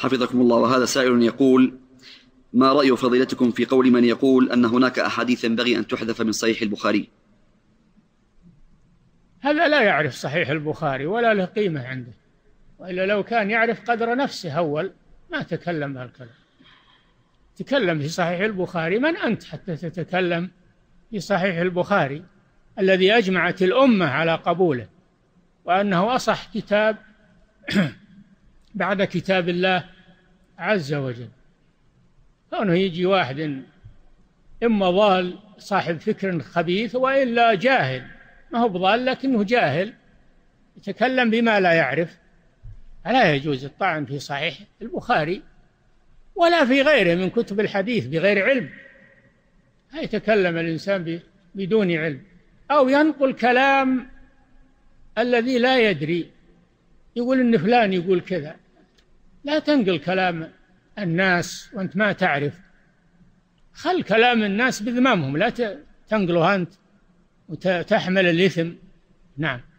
حفظكم الله وهذا سائل يقول ما رأي فضيلتكم في قول من يقول أن هناك أحاديث ينبغي أن تحذف من صحيح البخاري هذا لا يعرف صحيح البخاري ولا له قيمة عنده وإلا لو كان يعرف قدر نفسه أول ما تكلم هالكلام تكلم في صحيح البخاري من أنت حتى تتكلم في صحيح البخاري الذي أجمعت الأمة على قبوله وأنه أصح كتاب بعد كتاب الله عز وجل كونه يجي واحد إما ضال صاحب فكر خبيث وإلا جاهل ما هو بضال لكنه جاهل يتكلم بما لا يعرف فلا يجوز الطعن في صحيح البخاري ولا في غيره من كتب الحديث بغير علم يتكلم الإنسان بدون علم أو ينقل كلام الذي لا يدري يقول إن فلان يقول كذا لا تنقل كلام الناس وأنت ما تعرف خل كلام الناس بذمامهم لا تنقله أنت وتحمل الإثم نعم